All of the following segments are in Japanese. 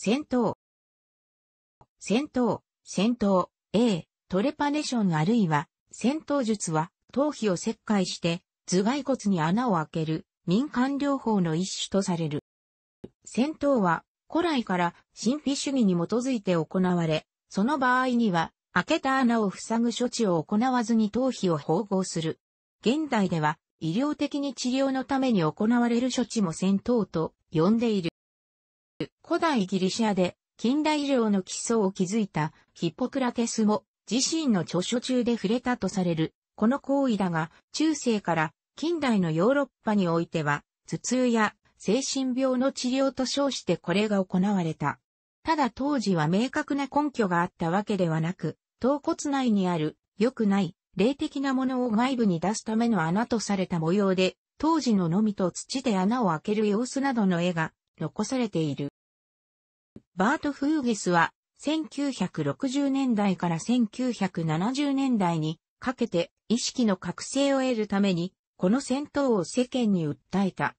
戦闘。戦闘、戦闘、A、トレパネションあるいは、戦闘術は、頭皮を切開して、頭蓋骨に穴を開ける、民間療法の一種とされる。戦闘は、古来から神秘主義に基づいて行われ、その場合には、開けた穴を塞ぐ処置を行わずに頭皮を縫合する。現代では、医療的に治療のために行われる処置も戦闘と呼んでいる。古代ギリシアで近代医療の基礎を築いたヒポクラテスも自身の著書中で触れたとされるこの行為だが中世から近代のヨーロッパにおいては頭痛や精神病の治療と称してこれが行われた。ただ当時は明確な根拠があったわけではなく、頭骨内にある良くない霊的なものを外部に出すための穴とされた模様で、当時ののみと土で穴を開ける様子などの絵が残されている。バート・フーゲスは、1960年代から1970年代にかけて意識の覚醒を得るために、この戦闘を世間に訴えた。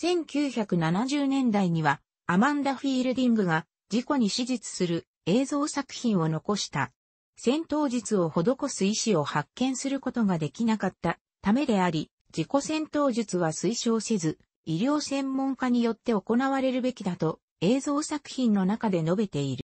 1970年代には、アマンダ・フィールディングが事故に史実する映像作品を残した。戦闘術を施す意思を発見することができなかったためであり、自己戦闘術は推奨せず、医療専門家によって行われるべきだと映像作品の中で述べている。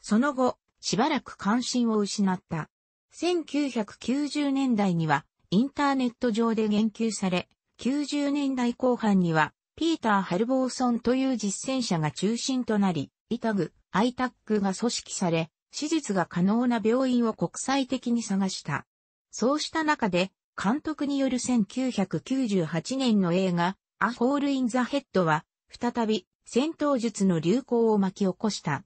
その後、しばらく関心を失った。1990年代にはインターネット上で言及され、90年代後半にはピーター・ハルボーソンという実践者が中心となり、イタグ、アイタックが組織され、手術が可能な病院を国際的に探した。そうした中で、監督による1998年の映画、アホール・イン・ザ・ヘッドは、再び、戦闘術の流行を巻き起こした。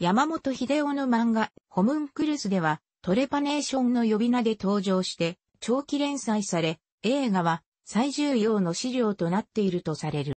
山本秀夫の漫画、ホムンクルスでは、トレパネーションの呼び名で登場して、長期連載され、映画は最重要の資料となっているとされる。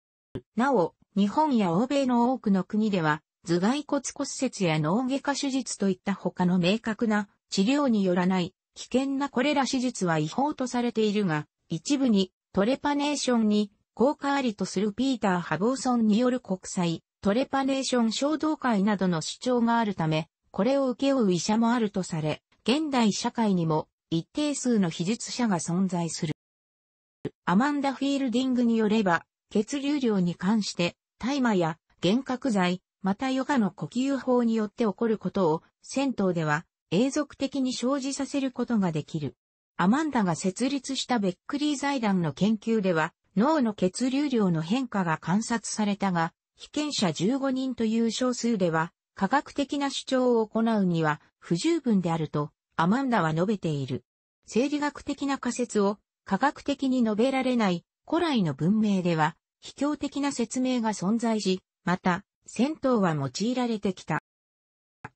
なお、日本や欧米の多くの国では、頭蓋骨骨折や脳外科手術といった他の明確な治療によらない危険なこれら手術は違法とされているが、一部にトレパネーションに効果ありとするピーター・ハボーソンによる国際トレパネーション衝動会などの主張があるため、これを請け負う医者もあるとされ、現代社会にも一定数の秘術者が存在する。アマンダ・フィールディングによれば、血流量に関して、大麻や幻覚剤、またヨガの呼吸法によって起こることを、銭湯では、永続的に生じさせることができる。アマンダが設立したベックリー財団の研究では、脳の血流量の変化が観察されたが、被験者15人という少数では、科学的な主張を行うには不十分であると、アマンダは述べている。生理学的な仮説を科学的に述べられない古来の文明では、卑怯的な説明が存在し、また、戦闘は用いられてきた。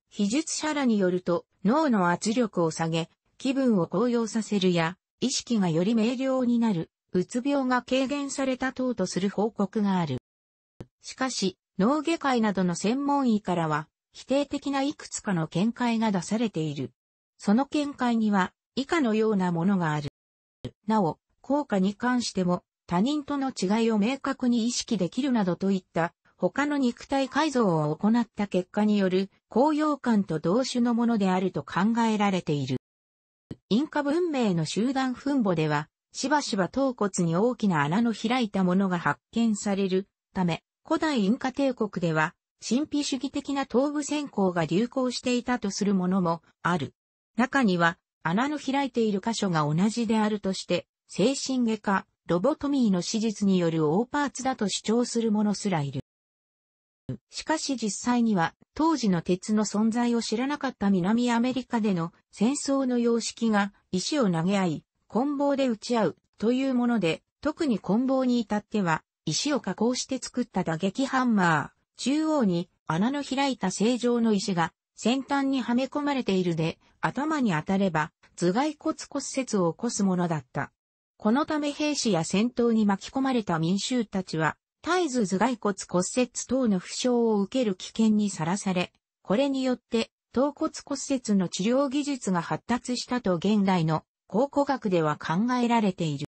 秘術者らによると、脳の圧力を下げ、気分を高揚させるや、意識がより明瞭になる、うつ病が軽減された等とする報告がある。しかし、脳外科医などの専門医からは、否定的ないくつかの見解が出されている。その見解には、以下のようなものがある。なお、効果に関しても、他人との違いを明確に意識できるなどといった他の肉体改造を行った結果による高揚感と同種のものであると考えられている。インカ文明の集団墳墓では、しばしば頭骨に大きな穴の開いたものが発見されるため、古代インカ帝国では、神秘主義的な頭部線香が流行していたとするものもある。中には、穴の開いている箇所が同じであるとして、精神外科、ロボトミーの史実による大パーツだと主張するものすらいる。しかし実際には当時の鉄の存在を知らなかった南アメリカでの戦争の様式が石を投げ合い、棍棒で打ち合うというもので、特に棍棒に至っては石を加工して作った打撃ハンマー、中央に穴の開いた正常の石が先端にはめ込まれているで、頭に当たれば頭蓋骨骨折を起こすものだった。このため兵士や戦闘に巻き込まれた民衆たちは、絶えず頭蓋骨骨折等の負傷を受ける危険にさらされ、これによって、頭骨骨折の治療技術が発達したと現代の考古学では考えられている。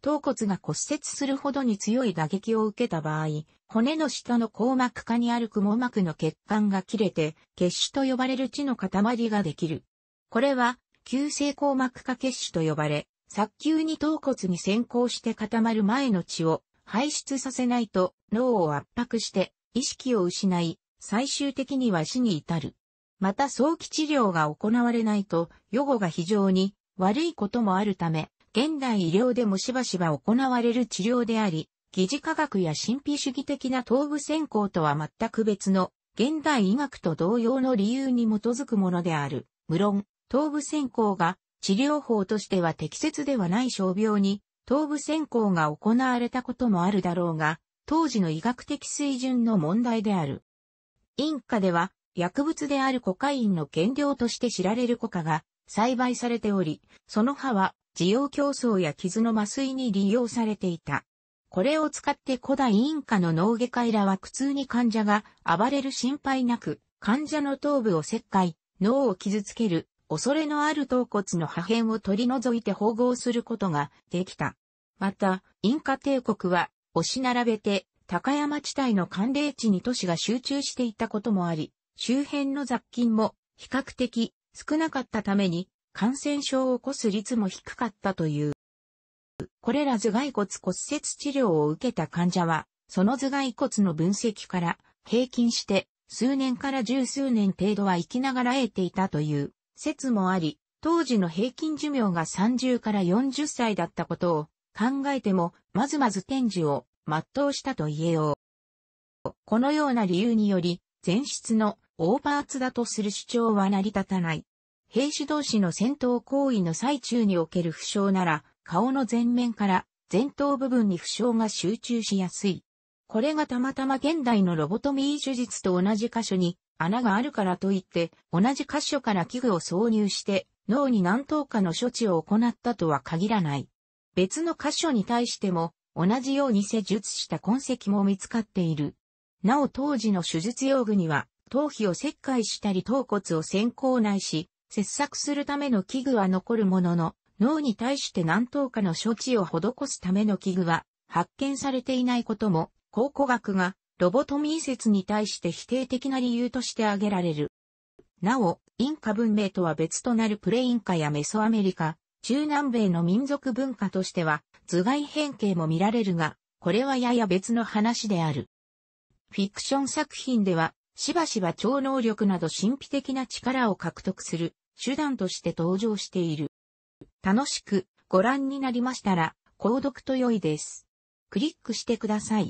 頭骨が骨折するほどに強い打撃を受けた場合、骨の下の硬膜下にあるくも膜の血管が切れて、血腫と呼ばれる血の塊ができる。これは、急性硬膜下血腫と呼ばれ、早急に頭骨に先行して固まる前の血を排出させないと脳を圧迫して意識を失い、最終的には死に至る。また早期治療が行われないと予後が非常に悪いこともあるため、現代医療でもしばしば行われる治療であり、疑似科学や神秘主義的な頭部専攻とは全く別の現代医学と同様の理由に基づくものである。無論、頭部専攻が治療法としては適切ではない傷病に東部選考が行われたこともあるだろうが、当時の医学的水準の問題である。インカでは、薬物であるコカインの原料として知られるコカが栽培されており、その葉は需要競争や傷の麻酔に利用されていた。これを使って古代インカの脳外科医らは苦痛に患者が暴れる心配なく、患者の頭部を切開、脳を傷つける、恐れのある頭骨の破片を取り除いて縫合することができた。また、インカ帝国は、押し並べて、高山地帯の寒冷地に都市が集中していたこともあり、周辺の雑菌も比較的少なかったために感染症を起こす率も低かったという。これら頭蓋骨骨折治療を受けた患者は、その頭蓋骨の分析から平均して数年から十数年程度は生きながら得ていたという説もあり、当時の平均寿命が30から40歳だったことを考えても、まずまず天寿を全うしたと言えよう。このような理由により、前室のオーパーツだとする主張は成り立たない。兵士同士の戦闘行為の最中における負傷なら、顔の前面から前頭部分に負傷が集中しやすい。これがたまたま現代のロボトミー手術と同じ箇所に穴があるからといって、同じ箇所から器具を挿入して、脳に何等かの処置を行ったとは限らない。別の箇所に対しても同じように施術した痕跡も見つかっている。なお当時の手術用具には、頭皮を切開したり頭骨を先行内し、切削するための器具は残るものの、脳に対して何等かの処置を施すための器具は発見されていないことも、考古学がロボトミー説に対して否定的な理由として挙げられる。なお、インカ文明とは別となるプレインカやメソアメリカ、中南米の民族文化としては頭蓋変形も見られるが、これはやや別の話である。フィクション作品では、しばしば超能力など神秘的な力を獲得する手段として登場している。楽しくご覧になりましたら、購読と良いです。クリックしてください。